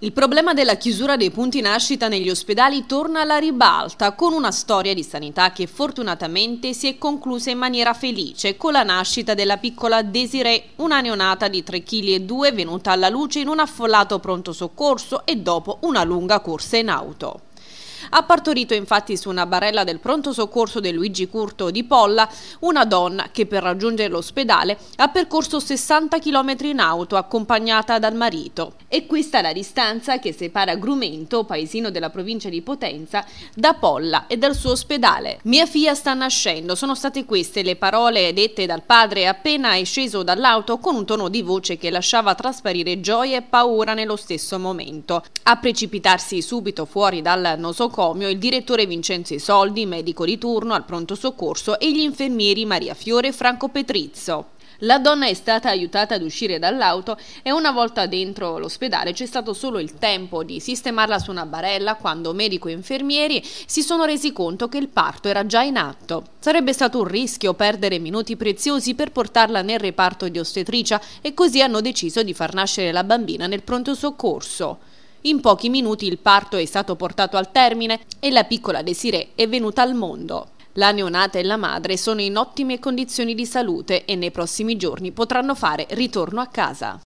Il problema della chiusura dei punti nascita negli ospedali torna alla ribalta con una storia di sanità che fortunatamente si è conclusa in maniera felice con la nascita della piccola Desiree, una neonata di 3,2 kg venuta alla luce in un affollato pronto soccorso e dopo una lunga corsa in auto. Ha partorito infatti su una barella del pronto soccorso del Luigi Curto di Polla una donna che per raggiungere l'ospedale ha percorso 60 km in auto accompagnata dal marito. E questa è la distanza che separa Grumento, paesino della provincia di Potenza, da Polla e dal suo ospedale. Mia figlia sta nascendo, sono state queste le parole dette dal padre appena è sceso dall'auto con un tono di voce che lasciava trasparire gioia e paura nello stesso momento. A precipitarsi subito fuori dal nosocomio manicomio il direttore Vincenzo Isoldi, medico di turno al pronto soccorso e gli infermieri Maria Fiore e Franco Petrizzo. La donna è stata aiutata ad uscire dall'auto e una volta dentro l'ospedale c'è stato solo il tempo di sistemarla su una barella quando medico e infermieri si sono resi conto che il parto era già in atto. Sarebbe stato un rischio perdere minuti preziosi per portarla nel reparto di ostetricia e così hanno deciso di far nascere la bambina nel pronto soccorso. In pochi minuti il parto è stato portato al termine e la piccola Desiree è venuta al mondo. La neonata e la madre sono in ottime condizioni di salute e nei prossimi giorni potranno fare ritorno a casa.